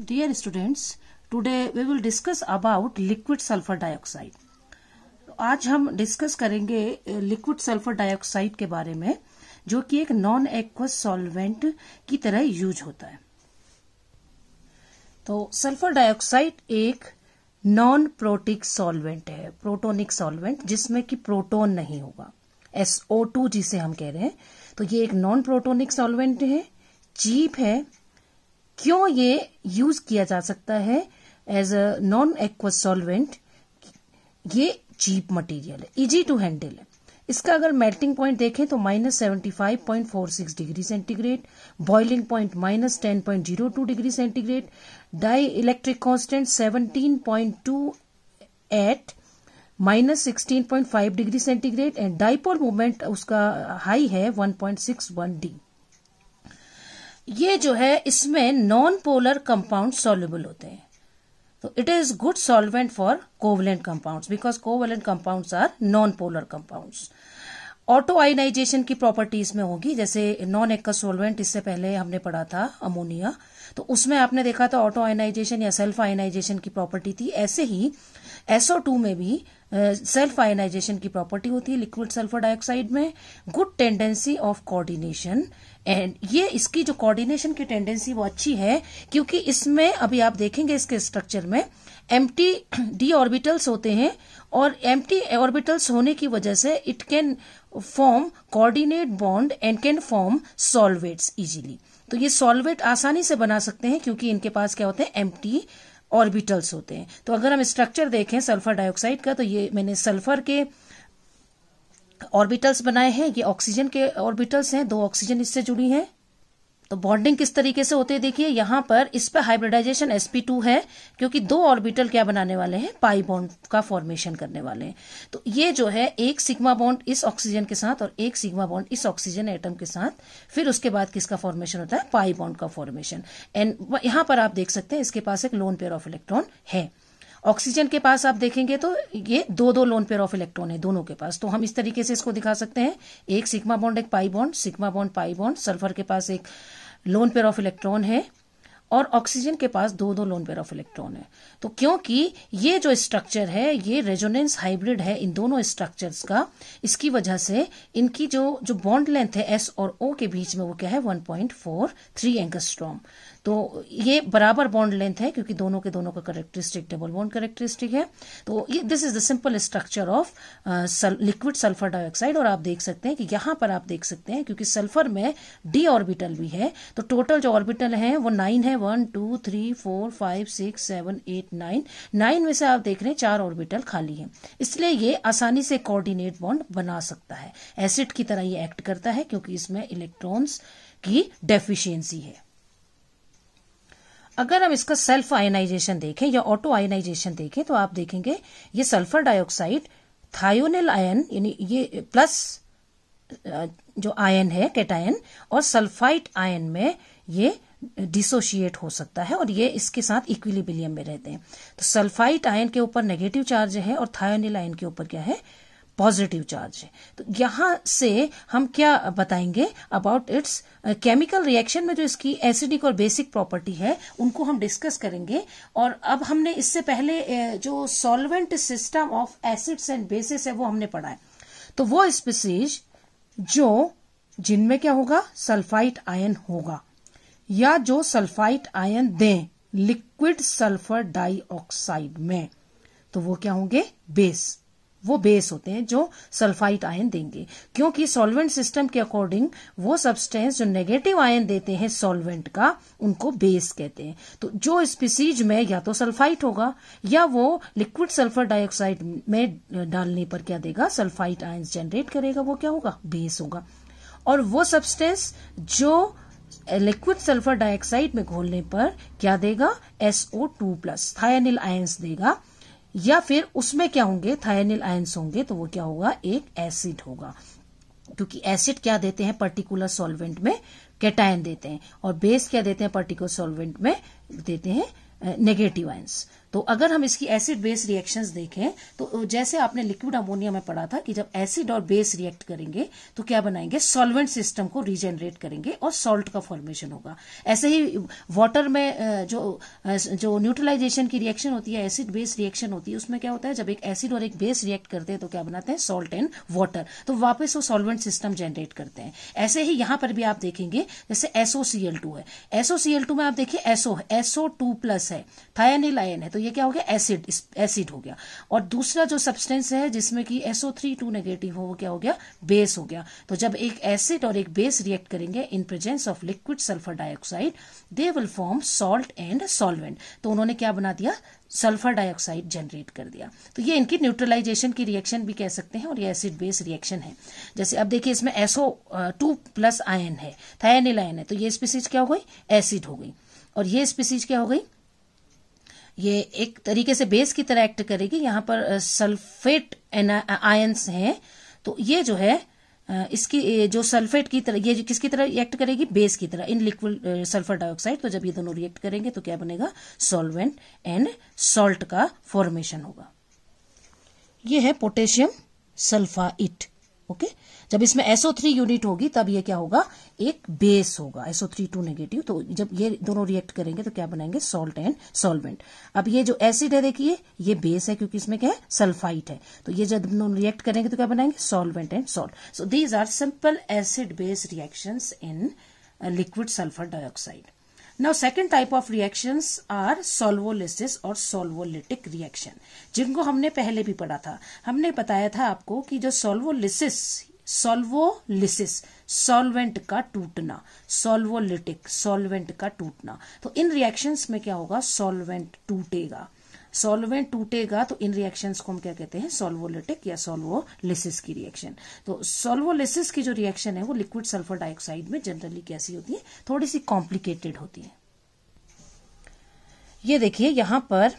Dear students, today we will discuss about liquid sulfur dioxide. आज हम discuss करेंगे liquid sulphur dioxide के बारे में जो कि एक नॉन एक्वस सॉल्वेंट की तरह यूज होता है तो सल्फर डाइऑक्साइड एक नॉन प्रोटिक सॉल्वेंट है प्रोटोनिक सॉल्वेंट जिसमें कि प्रोटोन नहीं होगा SO2 जिसे हम कह रहे हैं तो ये एक नॉन प्रोटोनिक सॉल्वेंट है चीप है क्यों ये यूज किया जा सकता है as a non aqueous solvent ये चीप मटेरियल है इजी टू हैंडल है इसका अगर मेल्टिंग पॉइंट देखें तो minus seventy five point four six degree centigrade boiling point minus ten point zero two degree centigrade dielectric constant seventeen point two eight minus sixteen point five degree centigrade and dipole movement उसका high है one point six one D ये जो है इसमें non polar compound soluble होते हैं तो it is good solvent for covalent compounds because covalent compounds are non polar compounds auto ionisation की प्रॉपर्टीज में होगी जैसे नॉन एक्का सोलवेंट इससे पहले हमने पढ़ा था अमोनिया तो उसमें आपने देखा था ऑटो आइनाइजेशन या सेल्फ आइनाइजेशन की प्रॉपर्टी थी ऐसे ही टू में भी सेल्फ आयनाइजेशन की प्रॉपर्टी होती है लिक्विड सल्फर डाइऑक्साइड में good tendency of coordination and ये इसकी जो कोऑर्डिनेशन की टेंडेंसी वो अच्छी है क्योंकि इसमें अभी आप देखेंगे इसके स्ट्रक्चर में एम्प्टी डी ऑर्बिटल्स होते हैं और एम्प्टी ऑर्बिटल्स होने की वजह से it can form coordinate bond and can form solvates easily तो ये सॉल्वेट आसानी से बना सकते हैं क्योंकि इनके पास क्या होते हैं टी ऑर्बिटल्स होते हैं तो अगर हम स्ट्रक्चर देखें सल्फर डाइऑक्साइड का तो ये मैंने सल्फर के ऑर्बिटल्स बनाए हैं ये ऑक्सीजन के ऑर्बिटल्स हैं दो ऑक्सीजन इससे जुड़ी हैं तो बॉन्डिंग किस तरीके से होते हैं देखिए यहाँ पर इस पर हाइब्रिडाइजेशन sp2 है क्योंकि दो ऑर्बिटल क्या बनाने वाले हैं पाई बॉन्ड का फॉर्मेशन करने वाले हैं तो ये जो है एक सिग्मा बॉन्ड इस ऑक्सीजन के साथ और एक सिग्मा बॉन्ड इस ऑक्सीजन एटम के साथ फिर उसके बाद किसका फॉर्मेशन होता है पाई बॉन्ड का फॉर्मेशन एंड यहां पर आप देख सकते हैं इसके पास एक लोन पेयर ऑफ इलेक्ट्रॉन है ऑक्सीजन के पास आप देखेंगे तो ये दो दो लोन पेयर ऑफ इलेक्ट्रॉन है दोनों के पास तो हम इस तरीके से इसको दिखा सकते हैं एक सिग्मा बॉन्ड एक pi bond sigma bond pi bond sulphur के पास एक लोन पेयर ऑफ इलेक्ट्रॉन है और ऑक्सीजन के पास दो दो लोन पेयर ऑफ इलेक्ट्रॉन है तो क्योंकि ये जो स्ट्रक्चर है ये रेजोनेंस हाइब्रिड है इन दोनों स्ट्रक्चर्स का इसकी वजह से इनकी जो जो बॉन्ड लेंथ है एस और ओ के बीच में वो क्या है 1.43 पॉइंट फोर थ्री एंगस्ट्रॉम तो ये बराबर बॉन्ड लेंथ है क्योंकि दोनों के दोनों का करेक्टरिस्टिक डबल बॉन्ड करेक्टरिस्टिक है तो ये this is the simple structure of liquid sulphur dioxide और आप देख सकते हैं कि यहां पर आप देख सकते हैं क्योंकि सल्फर में डी ऑर्बिटल भी है तो टोटल जो ऑर्बिटल है वो नाइन है one two three four five six seven eight nine nine में से आप देख रहे हैं चार ऑर्बिटल खाली है इसलिए ये आसानी से कोऑर्डिनेट बॉन्ड बना सकता है एसिड की तरह ये एक्ट करता है क्योंकि इसमें इलेक्ट्रॉन्स की डेफिशिएंसी है अगर हम इसका सेल्फ आयनाइजेशन देखें या ऑटो आयनाइजेशन देखें तो आप देखेंगे ये सल्फर डाइऑक्साइड थायोनिल आयन यानी ये प्लस जो आयन है कैटायन और सल्फाइट आयन में ये डिसोशिएट हो सकता है और ये इसके साथ इक्विलिबिलियम में रहते हैं तो सल्फाइट आयन के ऊपर नेगेटिव चार्ज है और थायोनिल आयन के ऊपर क्या है पॉजिटिव चार्ज है तो यहां से हम क्या बताएंगे अबाउट इट्स केमिकल रिएक्शन में जो इसकी एसिडिक और बेसिक प्रॉपर्टी है उनको हम डिस्कस करेंगे और अब हमने इससे पहले uh, जो solvent system of acids and bases है वो हमने पढ़ा है तो वो स्पीसीज जो जिनमें क्या होगा सल्फाइट आयन होगा या जो सल्फाइट आयन दें लिक्विड सल्फर डाइऑक्साइड में तो वो क्या होंगे बेस वो बेस होते हैं जो सल्फाइट आयन देंगे क्योंकि सॉल्वेंट सिस्टम के अकॉर्डिंग वो सब्सटेंस जो नेगेटिव आयन देते हैं सॉल्वेंट का उनको बेस कहते हैं तो जो स्पीसीज में या तो सल्फाइट होगा या वो लिक्विड सल्फर डाइऑक्साइड में डालने पर क्या देगा सल्फाइट आयन जनरेट करेगा वो क्या होगा बेस होगा और वो सब्सटेंस जो लिक्विड सल्फर डाइऑक्साइड में घोलने पर क्या देगा SO two plus thionyl ions देगा या फिर उसमें क्या होंगे थायनिल आयंस होंगे तो वो क्या होगा एक एसिड होगा क्योंकि एसिड क्या देते हैं पर्टिकुलर सॉल्वेंट में कैटाइन देते हैं और बेस क्या देते हैं पर्टिकुलर सॉल्वेंट में देते हैं नेगेटिव आयंस तो अगर हम इसकी एसिड बेस रिएक्शंस देखें तो जैसे आपने लिक्विड अमोनिया में पढ़ा था कि जब एसिड और बेस रिएक्ट करेंगे तो क्या बनाएंगे सॉल्वेंट सिस्टम को रिजेनरेट करेंगे और सॉल्ट का फॉर्मेशन होगा ऐसे ही वाटर में जो जो न्यूट्रलाइजेशन की रिएक्शन होती है एसिड बेस रिएक्शन होती है उसमें क्या होता है जब एक एसिड और एक बेस रिएक्ट करते हैं तो क्या बनाते हैं सॉल्ट एंड वॉटर तो वापस वो सॉल्वेंट सिस्टम जनरेट करते हैं ऐसे ही यहां पर भी आप देखेंगे जैसे एसओसीएल है एसओसीएल में आप देखिए एसओ एसओ टू प्लस है थायनिल आयन है तो ये क्या हो गया एसिड एसिड हो गया और दूसरा जो सब्सटेंस है जिसमें कि एसओ थ्री टू नेगेटिव हो वो क्या हो गया बेस हो गया तो जब एक एसिड और एक बेस रिएक्ट करेंगे in presence of liquid sulphur dioxide they will form salt and solvent तो उन्होंने क्या बना दिया सल्फर डाइऑक्साइड जनरेट कर दिया तो ये इनकी न्यूट्रलाइजेशन की रिएक्शन भी कह सकते हैं और ये एसिड बेस रिएक्शन है जैसे अब देखिए इसमें एसओ टू प्लस आयन है थायनिल आयन है तो ये स्पीसीज क्या हो गई एसिड हो गई और ये स्पीसीज क्या हो गई ये एक तरीके से बेस की तरह एक्ट करेगी यहाँ पर सल्फेट आयंस हैं तो ये जो है इसकी जो सल्फेट की तरह ये किसकी तरह एक्ट करेगी बेस की तरह इन लिक्विड सल्फर डाइऑक्साइड तो जब ये दोनों रिएक्ट करेंगे तो क्या बनेगा सॉल्वेंट एंड सॉल्ट का फॉर्मेशन होगा ये है पोटेशियम सल्फाइट ओके जब इसमें थ्री यूनिट होगी तब ये क्या होगा एक बेस होगा एसओ थ्री टू नेगेटिव तो जब ये दोनों रिएक्ट करेंगे तो क्या बनाएंगे सॉल्ट एंड सॉल्वेंट अब ये जो एसिड है देखिए ये बेस है क्योंकि इसमें क्या है सल्फाइट है तो ये जब दोनों रिएक्ट करेंगे तो क्या बनाएंगे solvent and salt so these are simple acid base reaction in liquid sulphur dioxide now second type of reaction are solvolysis और सोल्वोलिटिक रिएक्शन जिनको हमने पहले भी पढ़ा था हमने बताया था आपको कि जो सोल्वोलिसिस सोल्वोलिसिस सॉल्वेंट का टूटना सोल्वोलिटिक सॉल्वेंट का टूटना तो इन रिएक्शंस में क्या होगा सॉल्वेंट टूटेगा सॉल्वेंट टूटेगा तो इन रिएक्शंस को हम क्या कहते हैं सोल्वोलिटिक या सॉल्वोलिसिस की रिएक्शन तो सॉल्वोलिसिस की जो रिएक्शन है वो लिक्विड सल्फर डाइऑक्साइड में जनरली कैसी होती है थोड़ी सी कॉम्प्लिकेटेड होती है ये देखिए यहां पर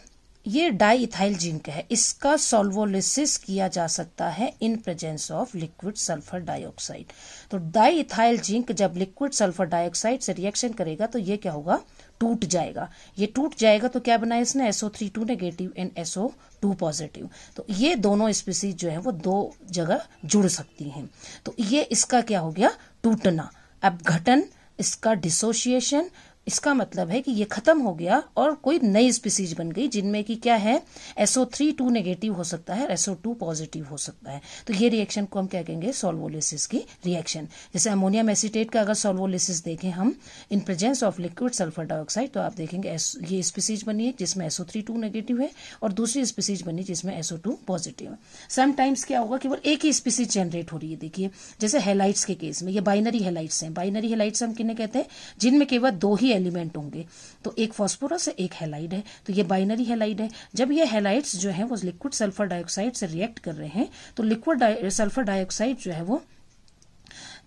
ये डाई इथाइल जिंक है इसका सोल्वोलिसिस किया जा सकता है in presence of liquid sulphur dioxide तो डाई इथाइल जिंक जब लिक्विड सल्फर डाइऑक्साइड से रिएक्शन करेगा तो ये क्या होगा टूट जाएगा ये टूट जाएगा तो क्या बनाया इसने SO three two negative and SO two positive तो ये दोनों स्पीसीज जो है वो दो जगह जुड़ सकती हैं तो ये इसका क्या हो गया टूटना अब घटन इसका डिसोशिएशन इसका मतलब है कि ये खत्म हो गया और कोई नई स्पीसीज बन गई जिनमें कि क्या है एसओ थ्री टू नेगेटिव हो सकता है एसओ टू पॉजिटिव हो सकता है तो ये रिएक्शन को हम क्या कहेंगे सोल्वोलिसिस की रिएक्शन जैसे अमोनियम एसिटेट का अगर सोल्वोलिसिस देखें हम in presence of liquid sulphur dioxide तो आप देखेंगे ये स्पीसीज बनी है जिसमें एसओ थ्री टू नेगेटिव है और दूसरी स्पीसीज बनी जिसमें एसओ टू पॉजिटिव है समटाइम्स क्या होगा केवल एक ही स्पीसीज जनरेट हो रही है देखिए जैसे हेलाइट्स के केस में ये बाइनरी हेलाइट्स हैं बाइनरी हेलाइट्स हम किन्हें कहते हैं जिनमें केवल दो ही एलिमेंट होंगे तो एक फॉस्फोरस है एक हेलाइड है तो ये बाइनरी हेलाइड है जब ये हेलाइड्स जो है वो लिक्विड सल्फर डाइऑक्साइड से रिएक्ट कर रहे हैं तो लिक्विड सल्फर डाइऑक्साइड जो है वो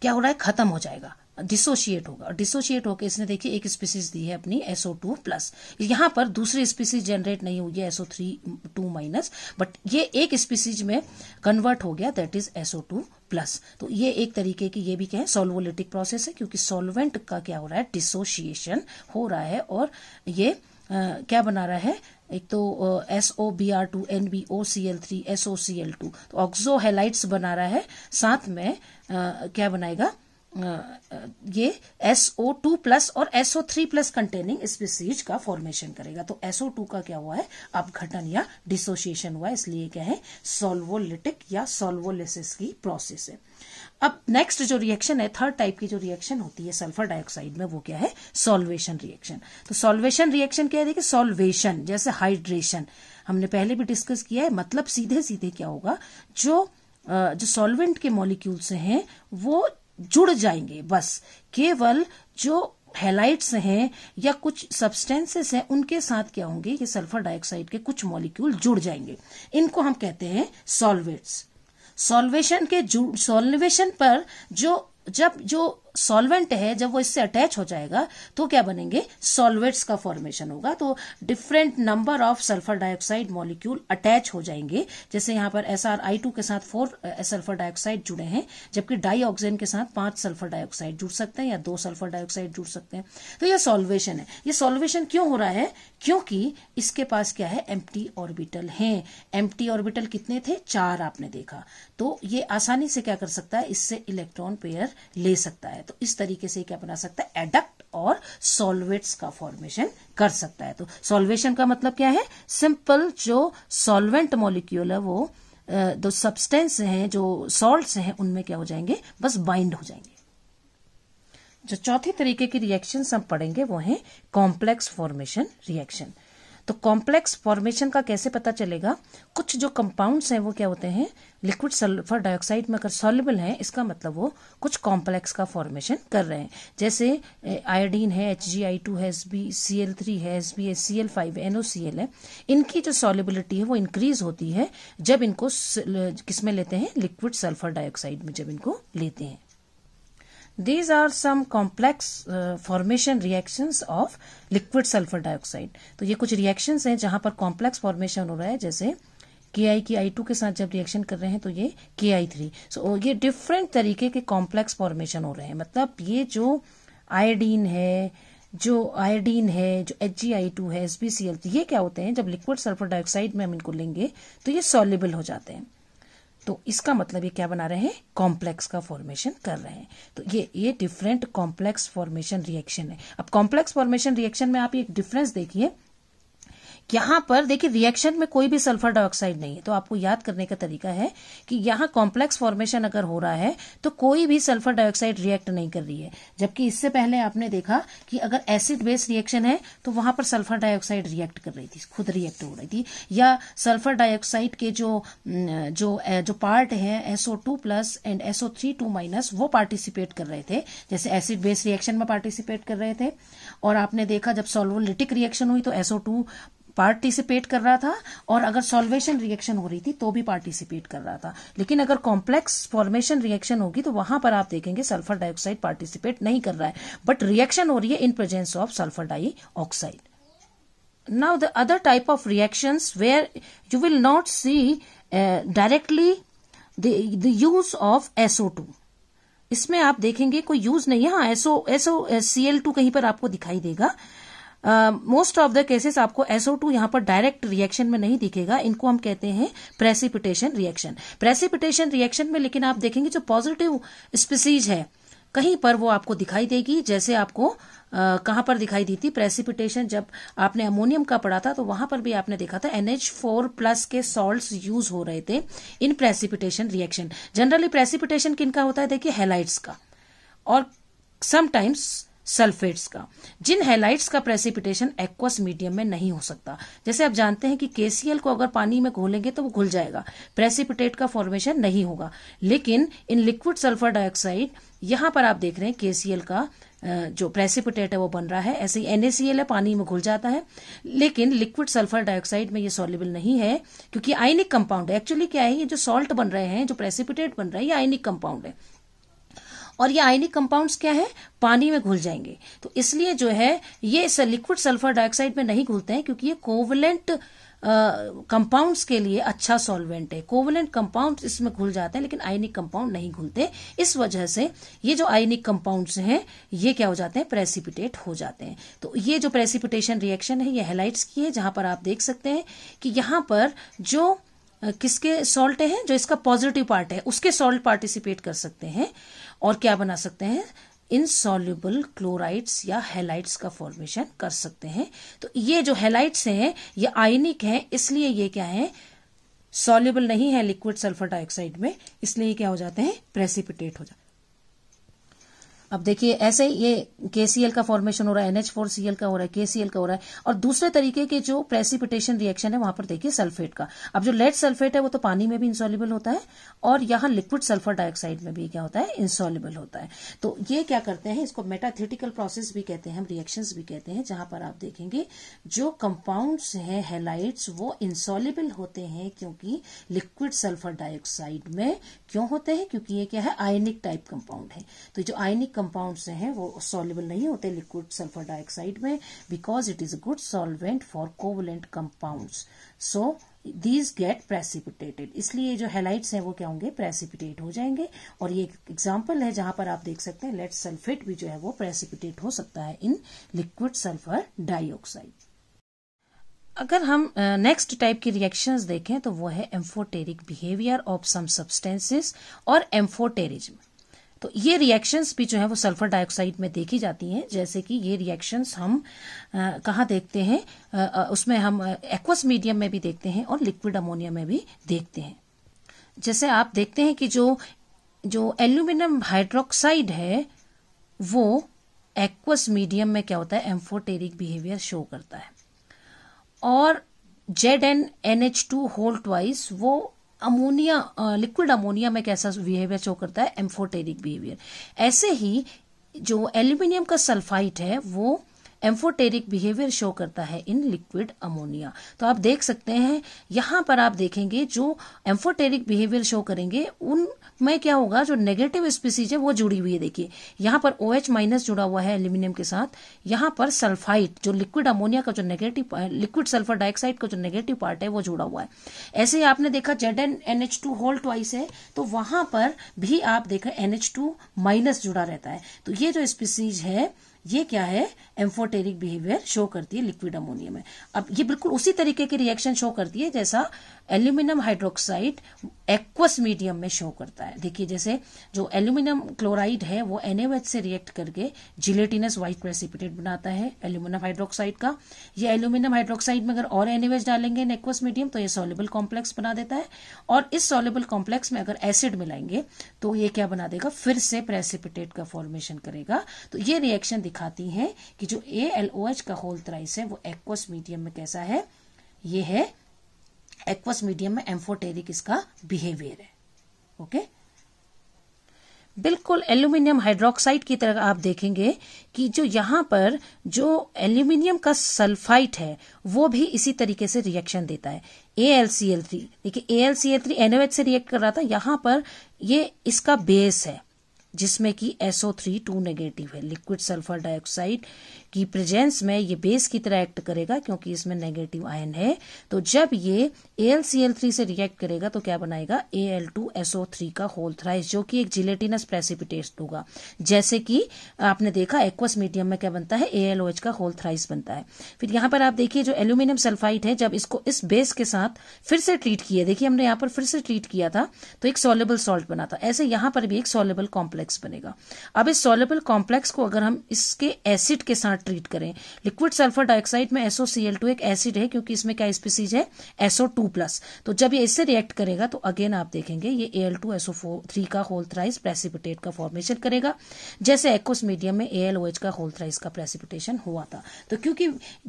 क्या हो रहा है खत्म हो जाएगा डिसोशिएट होगा डिसोशिएट होकर इसने देखिए एक स्पीसीज दी है अपनी एसओ टू प्लस यहां पर दूसरी स्पीसीज जनरेट नहीं हुई है SO three two minus but ये एक स्पीसीज में कन्वर्ट हो गया that is SO two plus तो ये एक तरीके की ये भी क्या है सोलवोलिटिक प्रोसेस है क्योंकि सॉल्वेंट का क्या हो रहा है डिसोशिएशन हो रहा है और ये Uh, क्या बना रहा है एक तो S O B R two N B O C L three S O C L two तो ऑक्सो बना रहा है साथ में uh, क्या बनाएगा ये एस ओ टू प्लस और S O three plus containing species का फॉर्मेशन करेगा तो एसओ टू का क्या हुआ है अपघटन या डिसोसिएशन हुआ है इसलिए क्या है सोल्वोलिटिक या सोल्वोलिसिस की प्रोसेस है अब नेक्स्ट जो रिएक्शन है थर्ड टाइप की जो रिएक्शन होती है सल्फर डाइऑक्साइड में वो क्या है सोलवेशन रिएक्शन तो सोल्वेशन रिएक्शन क्या है देखिए सॉल्वेशन जैसे हाइड्रेशन हमने पहले भी डिस्कस किया है मतलब सीधे सीधे क्या होगा जो जो सॉल्वेंट के मॉलिक्यूल्स हैं वो जुड़ जाएंगे बस केवल जो हेलाइट्स हैं या कुछ सब्सटेंसेस हैं उनके साथ क्या होंगे ये सल्फर डाइऑक्साइड के कुछ मॉलिक्यूल जुड़ जाएंगे इनको हम कहते हैं सॉल्वेट्स सॉल्वेशन के सॉल्वेशन पर जो जब जो सॉल्वेंट है जब वो इससे अटैच हो जाएगा तो क्या बनेंगे सॉल्वेट्स का फॉर्मेशन होगा तो different number of sulphur dioxide molecule attach हो जाएंगे जैसे यहां पर एस आर आई टू के साथ फोर सल्फर डाइऑक्साइड जुड़े हैं जबकि ऑक्सीजन के साथ पांच सल्फर डाइऑक्साइड जुड़ सकते हैं या दो सल्फर डाइऑक्साइड जुड़ सकते हैं तो यह सॉल्वेशन है यह सॉल्वेशन क्यों हो रहा है क्योंकि इसके पास क्या है एम्प्टी ऑर्बिटल है एम्प्टी ऑर्बिटल कितने थे चार आपने देखा तो ये आसानी से क्या कर सकता है इससे इलेक्ट्रॉन पेयर ले सकता है तो इस तरीके से क्या बना सकता है एडक्ट और सॉल्वेट्स का फॉर्मेशन कर सकता है तो सॉल्वेशन का मतलब क्या है सिंपल जो सॉल्वेंट मॉलिक्यूल है वो जो सब्सटेंस हैं जो सॉल्ट्स हैं उनमें क्या हो जाएंगे बस बाइंड हो जाएंगे जो चौथे तरीके की रिएक्शन हम पढ़ेंगे वो है कॉम्प्लेक्स फॉर्मेशन रिएक्शन तो कॉम्प्लेक्स फॉर्मेशन का कैसे पता चलेगा कुछ जो कंपाउंड्स हैं वो क्या होते हैं लिक्विड सल्फर डाइऑक्साइड में अगर सॉल्युबल हैं इसका मतलब वो कुछ कॉम्प्लेक्स का फॉर्मेशन कर रहे हैं जैसे आयोडीन है एच जी आई टू है S B C L three है S B C L five NO C L है इनकी जो सॉल्युबिलिटी है वो इंक्रीज होती है जब इनको किसमें लेते हैं लिक्विड सल्फर डाइऑक्साइड में जब इनको लेते हैं These are some complex uh, formation reactions of liquid sulfur dioxide. to ye kuch reactions hain jahan par complex formation ho raha hai jaise KI आई की आई टू के साथ जब रिएक्शन कर रहे हैं तो ये के आई थ्री सो ये डिफरेंट तरीके के कॉम्प्लेक्स फॉर्मेशन हो रहे हैं मतलब ये जो आयोडीन है जो आयोडीन है जो एच जी आई टू है एस ये क्या होते हैं जब लिक्विड सल्फर डाइऑक्साइड में हम इनको लेंगे तो ये सॉल्युबल हो जाते हैं तो इसका मतलब ये क्या बना रहे हैं कॉम्प्लेक्स का फॉर्मेशन कर रहे हैं तो ये ये डिफरेंट कॉम्प्लेक्स फॉर्मेशन रिएक्शन है अब कॉम्प्लेक्स फॉर्मेशन रिएक्शन में आप एक डिफरेंस देखिए यहां पर देखिए रिएक्शन में कोई भी सल्फर डाइऑक्साइड नहीं है तो आपको याद करने का तरीका है कि यहां कॉम्प्लेक्स फॉर्मेशन अगर हो रहा है तो कोई भी सल्फर डाइऑक्साइड रिएक्ट नहीं कर रही है जबकि इससे पहले आपने देखा कि अगर एसिड बेस रिएक्शन है तो वहां पर सल्फर डाइऑक्साइड रिएक्ट कर रही थी खुद रिएक्ट हो रही थी या सल्फर डाइऑक्साइड के जो जो जो पार्ट है SO two plus and SO three two minus वो पार्टिसिपेट कर रहे थे जैसे एसिड बेस रिएक्शन में पार्टिसिपेट कर रहे थे और आपने देखा जब सोलवोलिटिक रिएक्शन हुई तो एसओ टू पार्टिसिपेट कर रहा था और अगर सॉल्वेशन रिएक्शन हो रही थी तो भी पार्टिसिपेट कर रहा था लेकिन अगर कॉम्प्लेक्स फॉर्मेशन रिएक्शन होगी तो वहां पर आप देखेंगे सल्फर डाइऑक्साइड पार्टिसिपेट नहीं कर रहा है बट रिएक्शन हो रही है in presence of sulphur dioxide oxide now other type of reaction where you will not see directly the use of use of इसमें आप देखेंगे कोई यूज नहीं है हाँ SO SO C L two कहीं पर आपको दिखाई देगा मोस्ट ऑफ द केसेस आपको एसओ टू यहां पर डायरेक्ट रिएक्शन में नहीं दिखेगा इनको हम कहते हैं प्रेसिपिटेशन रिएक्शन प्रेसिपिटेशन रिएक्शन में लेकिन आप देखेंगे जो पॉजिटिव स्पीसीज है कहीं पर वो आपको दिखाई देगी जैसे आपको कहां पर दिखाई दी थी प्रेसिपिटेशन जब आपने अमोनियम का पढ़ा था तो वहां पर भी आपने देखा था एनएच फोर प्लस के सॉल्ट्स यूज हो रहे थे in precipitation reaction generally precipitation किनका होता है देखिए हेलाइट्स का और समटाइम्स सल्फेट्स का जिन हेलाइट्स का प्रेसिपिटेशन एक्वस मीडियम में नहीं हो सकता जैसे आप जानते हैं कि केसीएल को अगर पानी में घोलेंगे तो वो घुल जाएगा प्रेसिपिटेट का फॉर्मेशन नहीं होगा लेकिन इन लिक्विड सल्फर डाइऑक्साइड यहां पर आप देख रहे हैं केसीएल का जो प्रेसिपिटेट है वो बन रहा है ऐसे ही एनएसीएल है पानी में घुल जाता है लेकिन लिक्विड सल्फर डाइऑक्साइड में ये सॉल्युबल नहीं है क्योंकि आयनिक कंपाउंड है एक्चुअली क्या है ये जो सॉल्ट बन रहे हैं जो प्रेसिपिटेट बन रहा है ये आयनिक कंपाउंड है और ये आयनिक कंपाउंड्स क्या है पानी में घुल जाएंगे तो इसलिए जो है ये लिक्विड सल्फर डाइऑक्साइड में नहीं घुलते हैं क्योंकि ये कोवलेंट कंपाउंड्स uh, के लिए अच्छा सॉल्वेंट है कोवलेंट कंपाउंड्स इसमें घुल जाते हैं लेकिन आयनिक कंपाउंड नहीं घुलते इस वजह से ये जो आयनिक कंपाउंड्स हैं ये क्या हो जाते हैं प्रेसिपिटेट हो जाते हैं तो ये जो प्रेसिपिटेशन रिएक्शन है ये हेलाइट्स की है जहां पर आप देख सकते हैं कि यहां पर जो किसके सॉल्ट है जो इसका पॉजिटिव पार्ट है उसके सॉल्ट पार्टिसिपेट कर सकते हैं और क्या बना सकते हैं इनसॉल्यूबल क्लोराइड्स या हेलाइट्स का फॉर्मेशन कर सकते हैं तो ये जो हेलाइट्स हैं ये आयनिक हैं इसलिए ये क्या है सॉल्यूबल नहीं है लिक्विड सल्फर डाइऑक्साइड में इसलिए क्या हो जाते हैं प्रेसिपिटेट हो जाते हैं अब देखिए ऐसे ही ये केसीएल का फॉर्मेशन हो रहा है एनएच फोर सीएल का हो रहा है केसीएल का हो रहा है और दूसरे तरीके के जो प्रेसिपिटेशन रिएक्शन है वहां पर देखिए सल्फेट का अब जो लेड सल्फेट है वो तो पानी में भी इंसॉलिबल होता है और यहां लिक्विड सल्फर डाइऑक्साइड में भी क्या होता है इंसॉलिबल होता है तो ये क्या करते हैं इसको मेटाथेटिकल प्रोसेस भी कहते हैं हम रिएक्शन भी कहते हैं जहां पर आप देखेंगे जो कंपाउंड्स हैं हेलाइट्स वो इंसॉलिबल होते हैं क्योंकि लिक्विड सल्फर डाइऑक्साइड में क्यों होते हैं क्योंकि ये क्या है आयनिक टाइप कंपाउंड है तो जो आयनिक कंपाउंड हैं वो सॉल्युबल नहीं होते लिक्विड सल्फर डाइऑक्साइड में because it is a good solvent for covalent compound so these get precipitated इसलिए जो हेलाइट्स हैं वो क्या होंगे प्रेसिपिटेट हो जाएंगे और ये एग्जाम्पल है जहां पर आप देख सकते हैं लेट सल्फेट भी जो है वो प्रेसिपिटेट हो सकता है इन लिक्विड सल्फर डाइऑक्साइड अगर हम नेक्स्ट टाइप की रिएक्शंस देखें तो वो है amphoteric behaviour of some substances और एम्फोटेरिज्म तो ये रिएक्शंस भी जो है वो सल्फर डाइऑक्साइड में देखी जाती हैं जैसे कि ये रिएक्शंस हम कहाँ देखते हैं उसमें हम एक्वस मीडियम में भी देखते हैं और लिक्विड अमोनिया में भी देखते हैं जैसे आप देखते हैं कि जो जो एल्यूमिनियम हाइड्रोक्साइड है वो एक्वस मीडियम में क्या होता है एम्फोटेरिक बिहेवियर शो करता है और Z N N H two whole twice वो अमोनिया लिक्विड अमोनिया में कैसा बिहेवियर शो करता है एम्फोटेरिक बिहेवियर ऐसे ही जो एल्यूमिनियम का सल्फाइट है वो एम्फोटेरिक बिहेवियर शो करता है इन लिक्विड अमोनिया तो आप देख सकते हैं यहां पर आप देखेंगे जो एम्फोटेरिक बिहेवियर शो करेंगे उनमें क्या होगा जो नेगेटिव स्पीसीज है वो जुड़ी हुई है देखिए यहाँ पर ओ OH माइनस जुड़ा हुआ है एल्यूमिनियम के साथ यहां पर सल्फाइट जो लिक्विड अमोनिया का जो नेगेटिव लिक्विड सल्फर डाइऑक्साइड का जो नेगेटिव पार्ट है वो जुड़ा हुआ है ऐसे ही आपने देखा Z N N H two whole twice है तो वहां पर भी आप देखा एनएच टू माइनस जुड़ा रहता है तो ये जो स्पीसीज है ये क्या है एम्फोटेरिक बिहेवियर शो करती है लिक्विड अमोनिया में अब ये बिल्कुल उसी तरीके की रिएक्शन शो करती है जैसा एल्यूमिनियम हाइड्रोक्साइड एक्वस मीडियम में शो करता है देखिए जैसे जो एल्यूमिनियम क्लोराइड है वो एनएवएच से रिएक्ट करके जिलेटिनस व्हाइट प्रेसिपिटेट बनाता है एल्यूमिनियम हाइड्रोक्साइड का ये एल्यूमिनियम हाइड्रोक्साइड में अगर और एनएवएच डालेंगे इन एक्वस मीडियम तो ये सोलेबल कॉम्प्लेक्स बना देता है और इस सोलेबल कॉम्प्लेक्स में अगर एसिड मिलाएंगे तो ये क्या बना देगा फिर से प्रेसिपिटेट का फॉर्मेशन करेगा तो ये रिएक्शन दिखाती है कि जो ए एल ओ एच का होल त्राइस है वो एक्वस मीडियम में कैसा है ये है एक्वस मीडियम में एम्फोटेरिक इसका बिहेवियर है ओके बिल्कुल एल्यूमिनियम हाइड्रोक्साइड की तरह आप देखेंगे कि जो यहां पर जो एल्यूमिनियम का सल्फाइट है वो भी इसी तरीके से रिएक्शन देता है A L C L three देखिए A L C L three से रिएक्ट कर रहा था यहां पर ये इसका बेस है जिसमें कि SO3 टू नेगेटिव है लिक्विड सल्फर डाइऑक्साइड कि प्रेजेंस में ये बेस की तरह एक्ट करेगा क्योंकि इसमें नेगेटिव आयन है तो जब ये AlCl3 से रिएक्ट करेगा तो क्या बनाएगा Al2SO3 का होल थ्राइस जो कि एक जिलेटिनस प्रेसिपिटेट होगा जैसे कि आपने देखा एक्वस मीडियम में क्या बनता है AlOH का होल थ्राइस बनता है फिर यहां पर आप देखिए जो एल्यूमिनियम सल्फाइट है जब इसको इस बेस के साथ फिर से ट्रीट किया देखिए हमने यहां पर फिर से ट्रीट किया था तो एक सोलेबल सॉल्ट बना था ऐसे यहां पर भी एक सोलेबल कॉम्प्लेक्स बनेगा अब इस सोलेबल कॉम्प्लेक्स को अगर हम इसके एसिड के साथ ट्रीट करें लिक्विड सल्फर डाइऑक्साइड में एसओ एक एसिड है क्योंकि इसमें क्या स्पीसीज है एसओ टू प्लस तो जब ये इससे रिएक्ट करेगा तो अगेन आप देखेंगे ये एल टू एसओ थ्री का होल्थराइज प्रेसिपिटेट का फॉर्मेशन करेगा जैसे एक्वस मीडियम में ए एल ओ एच का होल्थराइज का प्रेसिपिटेशन हुआ था तो क्योंकि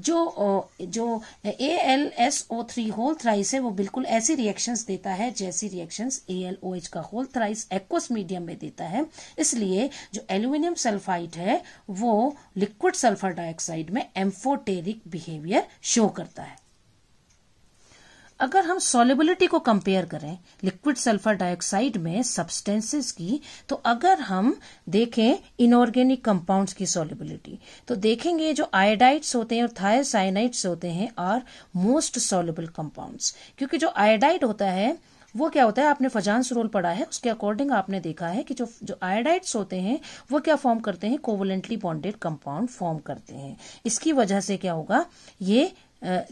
जो जो A L S O three whole thrice है वो बिल्कुल ऐसी रिएक्शंस देता है जैसी reactions A L O H का होल्थराइज एक्वस मीडियम में देता है इसलिए जो एल्यूमिनियम सल्फाइड है वो लिक्विड सल्फाइड सल्फर डाइऑक्साइड में एम्फोटेरिक बिहेवियर शो करता है अगर हम सोलिबिलिटी को कंपेयर करें लिक्विड सल्फर डाइऑक्साइड में सब्सटेंसेस की तो अगर हम देखें इनऑर्गेनिक कंपाउंड्स की सोलिबिलिटी तो देखेंगे जो आयोडाइड्स होते हैं और थायसाइनाइड्स होते हैं आर मोस्ट सोलिबल कंपाउंड्स क्योंकि जो आयोडाइड होता है वो क्या होता है आपने फजांस रोल पढ़ा है उसके अकॉर्डिंग आपने देखा है कि जो जो आयोडाइड्स होते हैं वो क्या फॉर्म करते हैं कोवलेंटली बॉन्डेड कंपाउंड फॉर्म करते हैं इसकी वजह से क्या होगा ये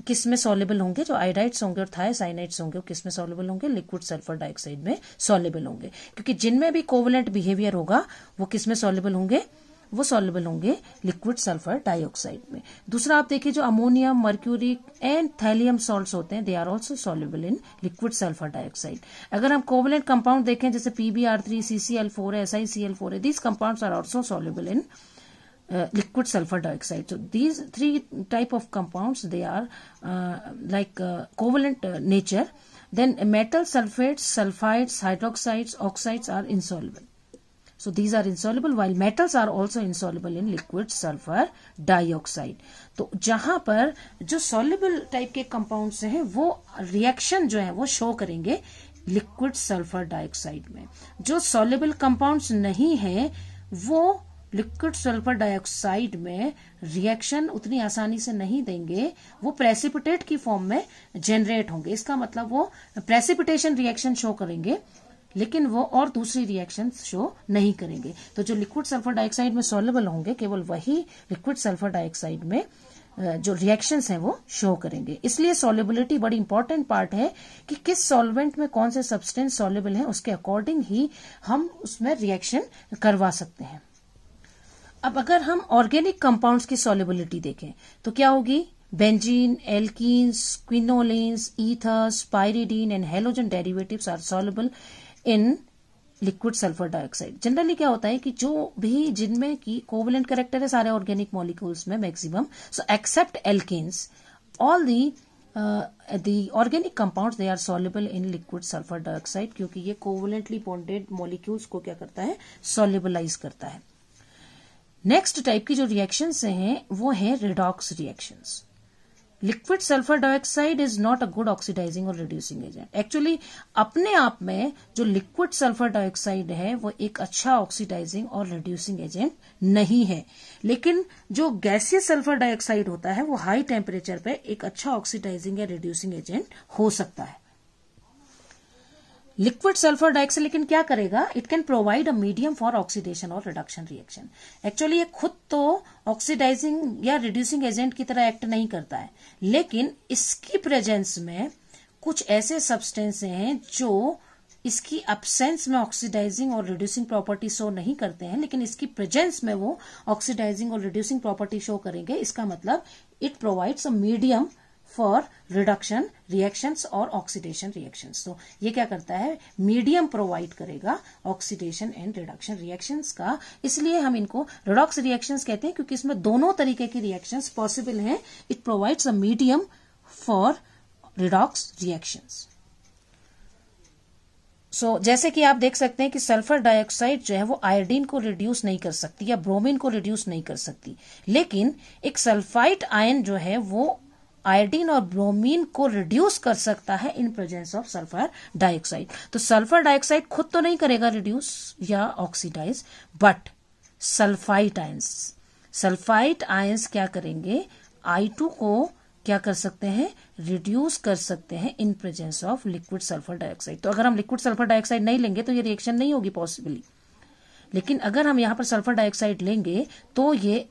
किस में सोलेबल होंगे जो आयोडाइड्स होंगे और थायसाइनाइड्स होंगे वो किस में सोलेबल होंगे लिक्विड सल्फर डाइऑक्साइड में सोलेबल होंगे क्योंकि जिनमें भी कोवलेंट बिहेवियर होगा वो किस में सोलेबल होंगे वो सॉल्युबल होंगे लिक्विड सल्फर डाइऑक्साइड में दूसरा आप देखिए जो ammonium mercury and thallium salts होते हैं they are also soluble in liquid sulphur dioxide अगर हम कोवलेंट कंपाउंड देखें जैसे पीबीआर थ्री सीसीएल फोर है एल फोर है these compound are also soluble in liquid sulphur dioxide so these three type of compound they are like covalent nature then metal nature. Sulphides hydroxides oxides are hydroxides, So these are insoluble while metals are also insoluble in liquid sulfur dioxide. तो जहां पर जो soluble type के compounds हैं वो reaction जो है वो show करेंगे लिक्विड सल्फर डाइऑक्साइड में जो सॉलेबल कंपाउंड्स नहीं है वो लिक्विड सल्फर डाइऑक्साइड में रिएक्शन उतनी आसानी से नहीं देंगे वो प्रेसिपिटेट की फॉर्म में जनरेट होंगे इसका मतलब वो प्रेसिपिटेशन रिएक्शन शो करेंगे लेकिन वो और दूसरी रिएक्शन शो नहीं करेंगे तो जो लिक्विड सल्फर डाइऑक्साइड में सोलेबल होंगे केवल वही लिक्विड सल्फर डाइऑक्साइड में जो रिएक्शंस हैं वो शो करेंगे इसलिए सॉलेबिलिटी बड़ी इंपॉर्टेंट पार्ट है कि किस सॉल्वेंट में कौन से सब्सटेंस सॉलेबल हैं उसके अकॉर्डिंग ही हम उसमें रिएक्शन करवा सकते हैं अब अगर हम ऑर्गेनिक कंपाउंड्स की सॉलेबिलिटी देखें तो क्या होगी बेंजीन एल्किस quinoline ether pyridine and halogen derivative are soluble in liquid sulphur dioxide generally क्या होता है कि जो भी जिनमें की कोवलेंट करेक्टर है सारे ऑर्गेनिक मॉलिक्यूल्स में maximum so except alkanes all the the organic compounds they are soluble in liquid sulphur dioxide क्योंकि ये कोवलेंटली बॉन्डेड मॉलिक्यूल्स को क्या करता है सोलेबलाइज करता है नेक्स्ट टाइप की जो रिएक्शन हैं वो है redox reactions liquid sulphur dioxide is not a good oxidising और रिड्यूसिंग एजेंट एक्चुअली अपने आप में जो लिक्विड सल्फर डाइऑक्साइड है वो एक अच्छा ऑक्सीडाइजिंग और रिड्यूसिंग एजेंट नहीं है लेकिन जो गैसियस सल्फर डाइऑक्साइड होता है वो हाई टेम्परेचर पे एक अच्छा ऑक्सीडाइजिंग या रिड्यूसिंग एजेंट हो सकता है लिक्विड सल्फर डाइऑक्साइड लेकिन क्या करेगा it can provide a medium for oxidation और रिडक्शन रिएक्शन एक्चुअली ये खुद तो ऑक्सीडाइजिंग या रिड्यूसिंग एजेंट की तरह एक्ट नहीं करता है लेकिन इसकी प्रेजेंस में कुछ ऐसे सब्सटेंस हैं जो इसकी अपसेंस में ऑक्सीडाइजिंग और रिड्यूसिंग प्रॉपर्टी शो नहीं करते हैं लेकिन इसकी प्रेजेंस में वो ऑक्सीडाइजिंग और रिड्यूसिंग प्रॉपर्टी शो करेंगे इसका मतलब it provides a medium for reduction reactions और ऑक्सीडेशन रिएक्शंस तो ये क्या करता है मीडियम प्रोवाइड करेगा ऑक्सीडेशन एंड रिडक्शन रिएक्शंस का इसलिए हम इनको रिडॉक्स रिएक्शंस कहते हैं क्योंकि इसमें दोनों तरीके की रिएक्शंस पॉसिबल हैं it provides a medium for redox reactions so so, जैसे कि आप देख सकते हैं कि सल्फर डाइऑक्साइड जो है वो आयोडीन को रिड्यूस नहीं कर सकती या ब्रोमीन को रिड्यूस नहीं कर सकती लेकिन एक सल्फाइट आयन जो है वो आयोडीन और ब्रोमीन को रिड्यूस कर सकता है in presence of sulphur dioxide तो सल्फर डाइऑक्साइड खुद तो नहीं करेगा रिड्यूस या oxidise but sulphite ions sulphite ions क्या करेंगे आई टू को क्या कर सकते हैं रिड्यूस कर सकते हैं in presence of liquid sulphur dioxide तो अगर हम लिक्विड सल्फर डाइऑक्साइड नहीं लेंगे तो ये रिएक्शन नहीं होगी पॉसिबली लेकिन अगर हम यहां पर सल्फर डाइऑक्साइड लेंगे तो ये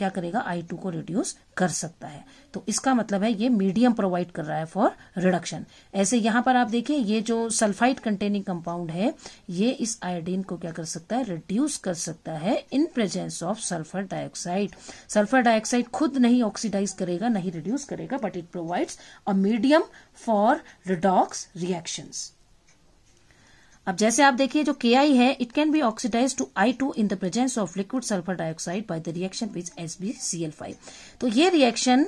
क्या करेगा आई टू को रिड्यूस कर सकता है तो इसका मतलब है ये मीडियम प्रोवाइड कर रहा है फॉर रिडक्शन ऐसे यहां पर आप देखिए ये जो सल्फाइड कंटेनिंग कंपाउंड है ये इस आयोडीन को क्या कर सकता है रिड्यूस कर सकता है in presence of sulphur dioxide sulphur dioxide खुद नहीं ऑक्सीडाइज करेगा नहीं रिड्यूस करेगा but it provides a medium for redox reactions अब जैसे आप देखिए जो के आई है it can be oxidise to I two in the presence of liquid sulphur dioxide by the reaction which S B C L five तो ये reaction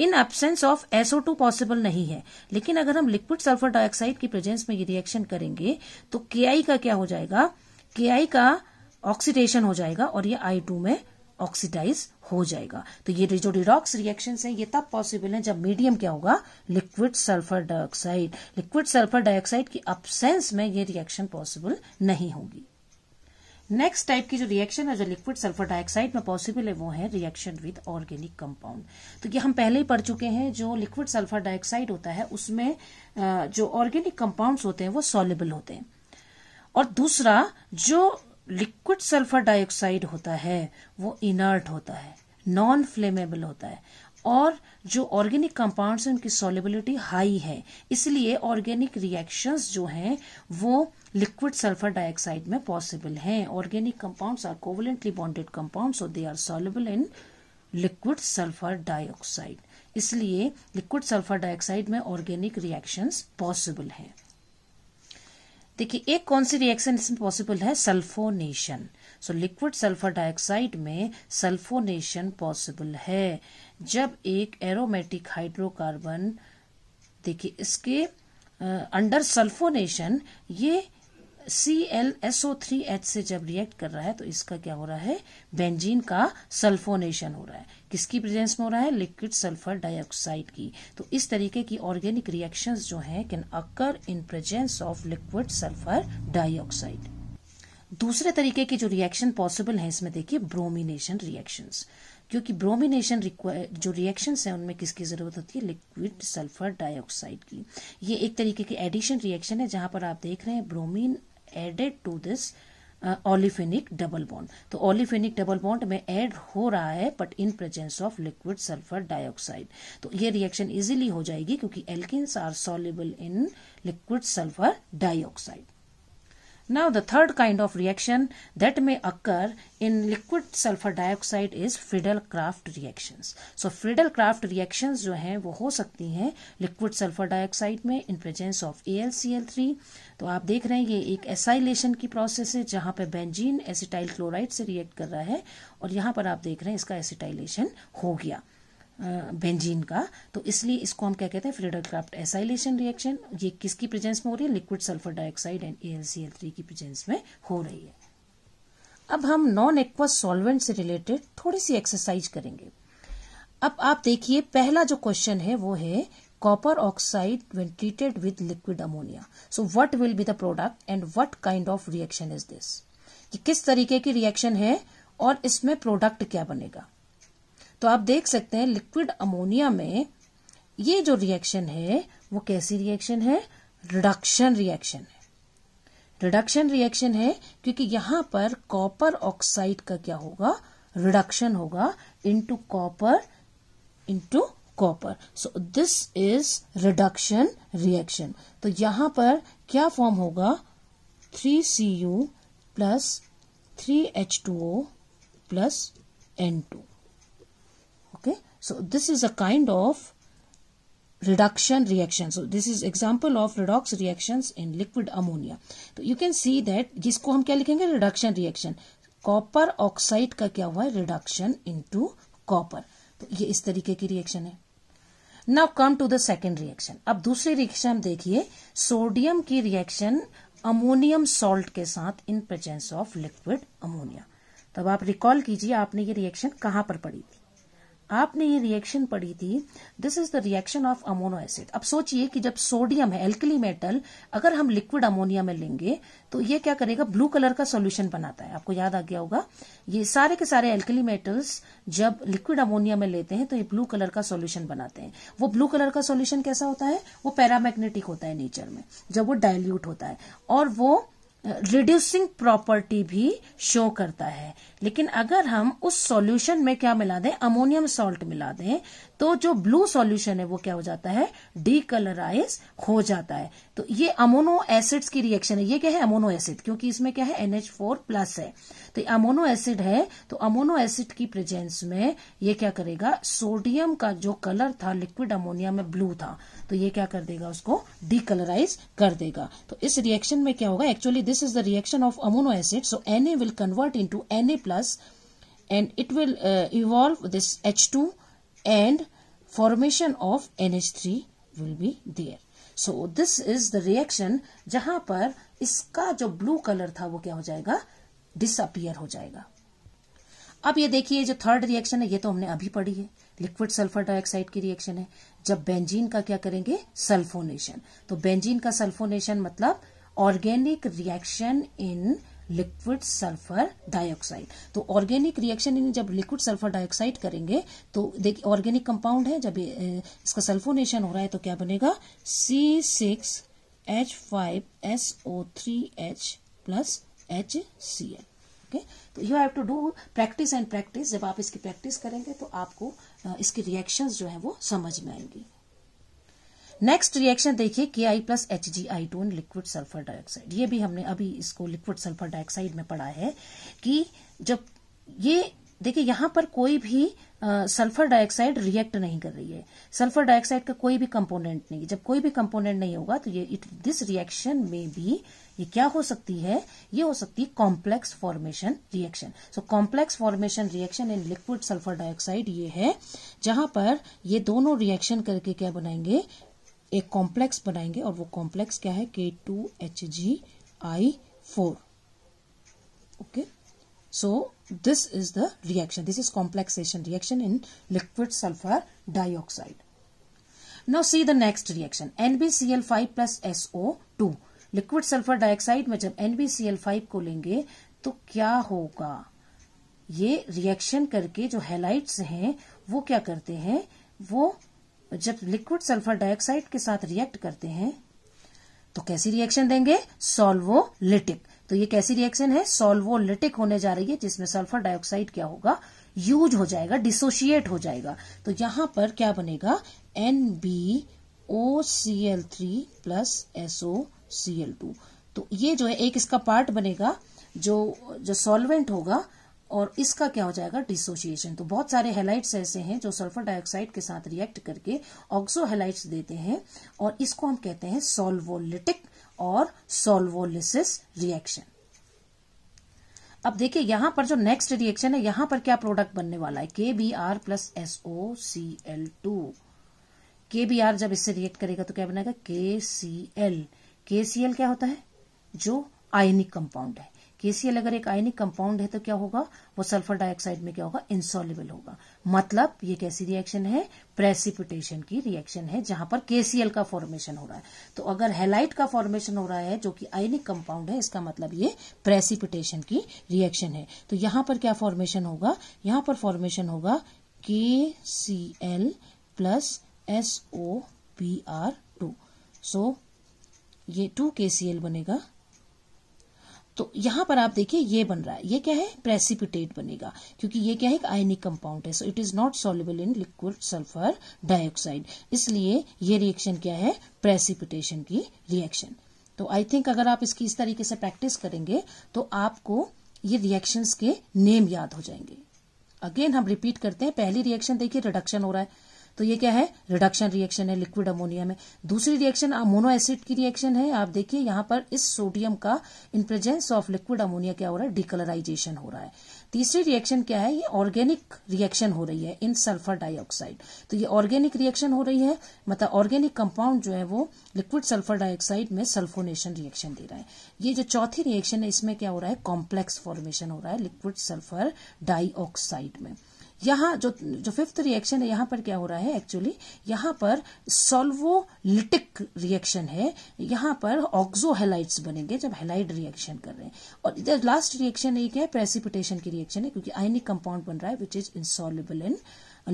in absence of SO2 possible नहीं है लेकिन अगर हम liquid sulphur dioxide की presence में ये रिएक्शन करेंगे तो के का क्या हो जाएगा के का ऑक्सीडेशन हो जाएगा और ये आई टू में ऑक्सीडाइज हो जाएगा तो ये जो डिडॉक्स रिएक्शन है ये तब पॉसिबल है जब मीडियम क्या होगा liquid sulphur dioxide liquid sulphur dioxide की अपसेंस में ये रिएक्शन पॉसिबल नहीं होगी नेक्स्ट टाइप की जो रिएक्शन है जो लिक्विड सल्फर डाइऑक्साइड में पॉसिबल है वो है रिएक्शन विद ऑर्गेनिक कंपाउंड तो ये हम पहले ही पढ़ चुके हैं जो लिक्विड सल्फर डाइऑक्साइड होता है उसमें जो ऑर्गेनिक कंपाउंड्स होते हैं वो सॉलेबल होते हैं और दूसरा जो लिक्विड सल्फर डाइऑक्साइड होता है वो इनर्ट होता है नॉन फ्लेमेबल होता है और जो ऑर्गेनिक कंपाउंड्स हैं उनकी सॉलिबिलिटी हाई है इसलिए ऑर्गेनिक रिएक्शंस जो हैं वो लिक्विड सल्फर डाइऑक्साइड में पॉसिबल हैं organic compounds are covalently bonded compound so they are soluble in liquid sulphur dioxide इसलिए लिक्विड सल्फर डाइऑक्साइड में ऑर्गेनिक रिएक्शंस पॉसिबल हैं देखिए एक कौन सी रिएक्शन इसमें पॉसिबल है sulphonation so liquid sulphur dioxide में सल्फोनेशन पॉसिबल है जब एक एरोमेटिक हाइड्रोकार्बन देखिए इसके अंडर सल्फोनेशन ये C L S O three H से जब रिएक्ट कर रहा है तो इसका क्या हो रहा है बेंजीन का सल्फोनेशन हो रहा है किसकी प्रेजेंस में हो रहा है लिक्विड सल्फर डाइऑक्साइड की तो इस तरीके की ऑर्गेनिक रिएक्शंस जो हैं can occur in presence of liquid sulphur dioxide दूसरे तरीके के जो रिएक्शन पॉसिबल है इसमें देखिए ब्रोमिनेशन रिएक्शंस क्योंकि ब्रोमिनेशन जो रिएक्शन है उनमें किसकी ज़रूरत होती है लिक्विड सल्फर डाइऑक्साइड की ये एक तरीके की एडिशन रिएक्शन है जहां पर आप देख रहे हैं bromine added to this olefinic double bond तो ऑलिफेनिक डबल बॉन्ड में एड हो रहा है but in presence of liquid sulphur dioxide तो ये रिएक्शन इजिली हो जाएगी क्योंकि एल्किस are soluble in liquid sulphur dioxide Now the third kind of reaction that may occur in liquid sulphur dioxide is Friedel Crafts reactions so Friedel Crafts reactions जो हैं वो हो सकती हैं लिक्विड सल्फर डाइऑक्साइड में इन प्रेजेंस ऑफ ए तो आप देख रहे हैं ये एक एसाइलेशन की प्रोसेस है जहाँ पे बेंजीन एसिटाइल क्लोराइड से रिएक्ट कर रहा है और यहाँ पर आप देख रहे हैं इसका एसिटाइलेशन हो गया बेंजीन का तो इसलिए इसको हम क्या कहते हैं फ्रीडर क्राफ्ट एसाइलेशन रिएक्शन ये किसकी प्रेजेंस में हो रही है liquid sulphur dioxide and L three की प्रेजेंस में हो रही है अब हम नॉन एक्वस सॉल्वेंट से रिलेटेड थोड़ी सी एक्सरसाइज करेंगे अब आप देखिए पहला जो क्वेश्चन है वो है copper oxide when treated with liquid ammonia so what will be the product and what kind of reaction is this किस तरीके की रिएक्शन है और इसमें प्रोडक्ट क्या बनेगा तो आप देख सकते हैं लिक्विड अमोनिया में ये जो रिएक्शन है वो कैसी रिएक्शन है रिडक्शन रिएक्शन है रिडक्शन रिएक्शन है क्योंकि यहां पर कॉपर ऑक्साइड का क्या होगा रिडक्शन होगा into copper into copper so this is reduction reaction तो यहां पर क्या फॉर्म होगा three C U plus three H two O plus N two So this is a kind of reduction reaction. So this is example of redox reactions in liquid ammonia. तो you can see that जिसको हम क्या लिखेंगे reduction reaction. Copper oxide का क्या हुआ है reduction into copper तो ये इस तरीके की रिएक्शन है now come to the second reaction अब दूसरी रिएक्शन देखिए सोडियम की रिएक्शन अमोनियम सॉल्ट के साथ in presence of liquid ammonia तब आप रिकॉल कीजिए आपने ये रिएक्शन कहां पर पड़ी थी आपने ये रिएक्शन पढ़ी थी this is the reaction of ammono acid अब सोचिए कि जब सोडियम है एल्कली मेटल अगर हम लिक्विड अमोनिया में लेंगे तो ये क्या करेगा ब्लू कलर का सोल्यूशन बनाता है आपको याद आ गया होगा ये सारे के सारे एल्कली मेटल्स जब लिक्विड अमोनिया में लेते हैं तो ये ब्लू कलर का सोल्यूशन बनाते हैं वो ब्लू कलर का सोल्यूशन कैसा होता है वो पैरामैग्नेटिक होता है नेचर में जब वो डायल्यूट होता है और वो रिड्यूसिंग प्रॉपर्टी भी शो करता है लेकिन अगर हम उस सॉल्यूशन में क्या मिला दें अमोनियम सॉल्ट मिला दें तो जो ब्लू सॉल्यूशन है वो क्या हो जाता है डीकलराइज हो जाता है तो ये अमोनो एसिड्स की रिएक्शन है ये क्या है अमोनो एसिड क्योंकि इसमें क्या है एनएच फोर प्लस है तो अमोनो एसिड है तो अमोनो एसिड की प्रेजेंस में ये क्या करेगा सोडियम का जो कलर था लिक्विड अमोनिया में ब्लू था तो ये क्या कर देगा उसको डीकलराइज कर देगा तो इस रिएक्शन में क्या होगा actually this is the reaction of ammono acid so N A will convert into N A plus and it will evolve this H two and formation of N H three will be there so this is the reaction जहां पर इसका जो blue colour था वो क्या हो जाएगा disappear हो जाएगा अब ये देखिए जो थर्ड रिएक्शन है ये तो हमने अभी पढ़ी है लिक्विड सल्फर डाइऑक्साइड की रिएक्शन है जब बेंजीन का क्या करेंगे सल्फोनेशन तो बेंजीन का सल्फोनेशन मतलब organic reaction in liquid sulphur dioxide तो ऑर्गेनिक रिएक्शन इन जब लिक्विड सल्फर डाइऑक्साइड करेंगे तो देखिए ऑर्गेनिक कंपाउंड है जब इसका सल्फोनेशन हो रहा है तो क्या बनेगा C six H five S O three H plus H C L okay तो you have to do practice and practice जब आप इसकी प्रैक्टिस करेंगे तो आपको इसकी रिएक्शंस जो है वो समझ में आएंगी नेक्स्ट रिएक्शन देखिए K I plus H G I two liquid sulphur dioxide ये भी हमने अभी इसको लिक्विड सल्फर डाइऑक्साइड में पढ़ा है कि जब ये देखिए यहां पर कोई भी सल्फर डाइऑक्साइड रिएक्ट नहीं कर रही है सल्फर डाइऑक्साइड का कोई भी कंपोनेंट नहीं जब कोई भी कंपोनेंट नहीं होगा तो ये इट दिस रिएक्शन में भी ये क्या हो सकती है ये हो सकती है complex formation reaction so complex formation reaction in liquid sulphur dioxide ये है जहां पर ये दोनों रिएक्शन करके क्या बनाएंगे एक कॉम्प्लेक्स बनाएंगे और वो कॉम्प्लेक्स क्या है K two H G I four okay so this is the reaction this is complexation reaction in liquid sulphur dioxide now see the next reaction NbCl five plus SO two liquid sulphur dioxide में जब NBCl5 को लेंगे तो क्या होगा ये reaction करके जो हेलाइट्स हैं वो क्या करते हैं वो जब लिक्विड सल्फर डाइऑक्साइड के साथ रिएक्ट करते हैं तो कैसी रिएक्शन देंगे सोल्वोलिटिक तो ये कैसी रिएक्शन है सोल्वोलिटिक होने जा रही है जिसमें सल्फर डाइऑक्साइड क्या होगा यूज हो जाएगा डिसोशिएट हो जाएगा तो यहां पर क्या बनेगा N B O C L three plus SO Cl2 two तो ये जो है एक इसका पार्ट बनेगा जो जो सॉल्वेंट होगा और इसका क्या हो जाएगा डिसोसिएशन तो बहुत सारे हेलाइट्स ऐसे हैं जो सल्फर डाइऑक्साइड के साथ रिएक्ट करके ऑक्सो हेलाइट्स देते हैं और इसको हम कहते हैं सोल्वोलिटिक और सॉल्वोलिसिस रिएक्शन अब देखिए यहां पर जो नेक्स्ट रिएक्शन है यहां पर क्या प्रोडक्ट बनने वाला है K B R plus SO C L two K B R जब इससे रिएक्ट करेगा तो क्या बनेगा के सी एल केसीएल क्या होता है जो आयनिक कंपाउंड है केसीएल अगर एक आयनिक कंपाउंड है तो क्या होगा वो सल्फर डाइऑक्साइड में क्या होगा इंसॉल्युबल होगा मतलब ये कैसी रिएक्शन है प्रेसिपिटेशन की रिएक्शन है जहां पर केसीएल का फॉर्मेशन हो रहा है तो अगर हेलाइट का फॉर्मेशन हो रहा है जो कि आयनिक कंपाउंड है इसका मतलब ये प्रेसिपिटेशन की रिएक्शन है तो यहां पर क्या फॉर्मेशन होगा यहां पर फॉर्मेशन होगा K C L plus SO P R two so ये टू के सी एल बनेगा तो यहां पर आप देखिए ये बन रहा है ये क्या है प्रेसिपिटेट बनेगा क्योंकि ये क्या है एक आयनिक कंपाउंड है so it is not soluble in liquid sulphur dioxide इसलिए ये रिएक्शन क्या है प्रेसिपिटेशन की रिएक्शन तो आई थिंक अगर आप इसकी इस तरीके से प्रैक्टिस करेंगे तो आपको ये रिएक्शंस के नेम याद हो जाएंगे अगेन हम रिपीट करते हैं पहली रिएक्शन देखिए रिडक्शन हो रहा है तो ये क्या है रिडक्शन रिएक्शन है लिक्विड अमोनिया में दूसरी रिएक्शन अमोनो एसिड की रिएक्शन है आप देखिए यहां पर इस सोडियम का in presence of liquid ammonia क्या हो रहा है डिकलराइजेशन हो रहा है तीसरी रिएक्शन क्या है ये ऑर्गेनिक रिएक्शन हो रही है इन सल्फर डाइऑक्साइड तो ये ऑर्गेनिक रिएक्शन हो रही है मतलब ऑर्गेनिक कंपाउंड जो है वो लिक्विड सल्फर डाइऑक्साइड में सल्फोनेशन रिएक्शन दे रहा है ये जो चौथी रिएक्शन है इसमें क्या हो रहा है कॉम्प्लेक्स फॉर्मेशन हो रहा है लिक्विड सल्फर डाइऑक्साइड में यहाँ जो जो फिफ्थ रिएक्शन है यहाँ पर क्या हो रहा है एक्चुअली यहाँ पर सोल्वोलिटिक रिएक्शन है यहाँ पर ऑक्सो हेलाइट्स बनेंगे जब हेलाइड रिएक्शन कर रहे हैं और लास्ट रिएक्शन एक है प्रेसिपिटेशन की रिएक्शन है क्योंकि आइनिक कंपाउंड बन रहा है which is insoluble in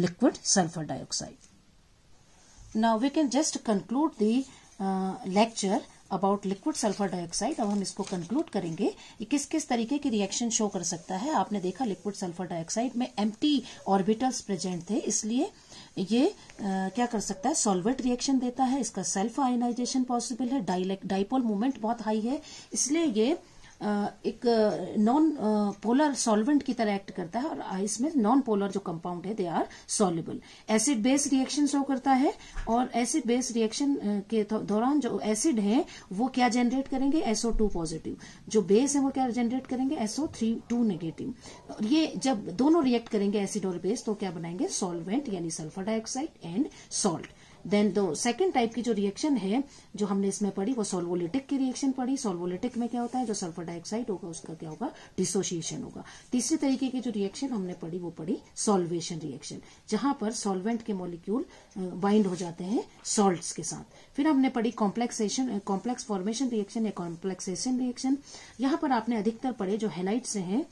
liquid sulphur dioxide now we can just conclude the uh, about liquid sulphur dioxide अब हम इसको कंक्लूड करेंगे कि किस किस तरीके की रिएक्शन शो कर सकता है आपने देखा लिक्विड सल्फर डाइऑक्साइड में एम्प्टी ऑर्बिटल्स प्रेजेंट थे इसलिए ये आ, क्या कर सकता है सॉल्वेट रिएक्शन देता है इसका सेल्फ आयनाइजेशन पॉसिबल है डाइपोल मूवमेंट बहुत हाई है इसलिए ये एक नॉन पोलर सॉल्वेंट की तरह एक्ट करता है और आइस में नॉन पोलर जो कंपाउंड है they are soluble acid base reaction show करता है और एसिड बेस रिएक्शन के दौरान जो एसिड है वो क्या जनरेट करेंगे एसओ टू पॉजिटिव जो बेस है वो क्या जनरेट करेंगे एसओ थ्री टू नेगेटिव और ये जब दोनों रिएक्ट करेंगे एसिड और बेस तो क्या बनाएंगे सॉल्वेंट यानी sulphur dioxide and salt then दो सेकेंड टाइप की जो रिएक्शन है जो हमने इसमें पढ़ी वो सोल्वोलिटिक की रिएक्शन पढ़ी सोल्वोलिटिक में क्या होता है जो सल्फर डाइऑक्साइड होगा उसका क्या होगा डिसोसिएशन होगा तीसरे तरीके की जो रिएक्शन हमने पढ़ी वो पढ़ी सॉल्वेशन रिएक्शन जहां पर सॉल्वेंट के मोलिक्यूल बाइंड हो जाते हैं सॉल्ट्स के साथ फिर हमने पढ़ी कॉम्प्लेक्सेशन कॉम्प्लेक्स फॉर्मेशन रिएक्शन या कॉम्प्लेक्सेशन रिएक्शन यहां पर आपने अधिकतर पढ़े जो हेलाइट्स हैं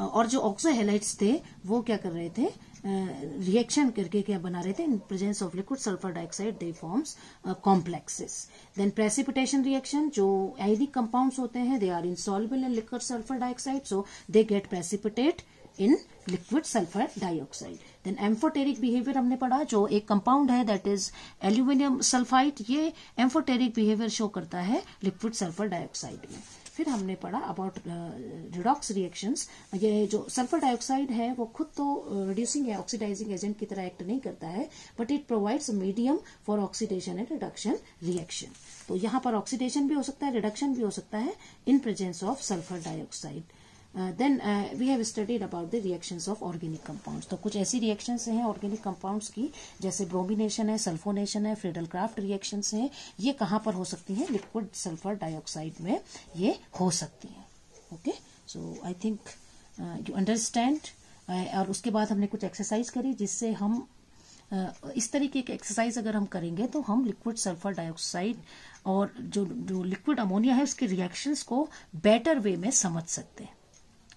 और जो ऑक्सो हेलाइट्स थे वो क्या कर रहे थे रिएक्शन करके क्या बना रहे थे in presence of liquid sulphur dioxide they forms complexes then precipitation reaction जो आयोडिक कंपाउंड्स होते हैं they are insoluble in liquid sulphur dioxide so they get precipitate in liquid sulphur dioxide then amphoteric behaviour हमने पढ़ा जो एक compound है that is aluminium sulphide ये amphoteric behaviour show करता है लिक्विड सल्फर डाइऑक्साइड में फिर हमने पढ़ा अबाउट रिडॉक्स रिएक्शंस ये जो सल्फर डाइऑक्साइड है वो खुद तो रिड्यूसिंग uh, या ऑक्सीडाइजिंग एजेंट की तरह एक्ट नहीं करता है but it provides medium for oxidation and reduction reaction तो यहाँ पर ऑक्सीडेशन भी हो सकता है रिडक्शन भी हो सकता है in presence of sulphur dioxide then we have studied about the reactions of organic compounds तो कुछ ऐसी रिएक्शंस हैं ऑर्गेनिक कंपाउंड्स की जैसे ब्रोमिनेशन है सल्फोनेशन है फ्रेडल क्राफ्ट रिएक्शन है ये कहाँ पर हो सकती हैं लिक्विड सल्फर डाइऑक्साइड में ये हो सकती हैं okay so I think you understand और उसके बाद हमने कुछ एक्सरसाइज करी जिससे हम uh, इस तरीके की एक्सरसाइज अगर हम करेंगे तो हम लिक्विड सल्फर डाइऑक्साइड और जो जो लिक्विड अमोनिया है उसके रिएक्शंस को बेटर वे में समझ सकते हैं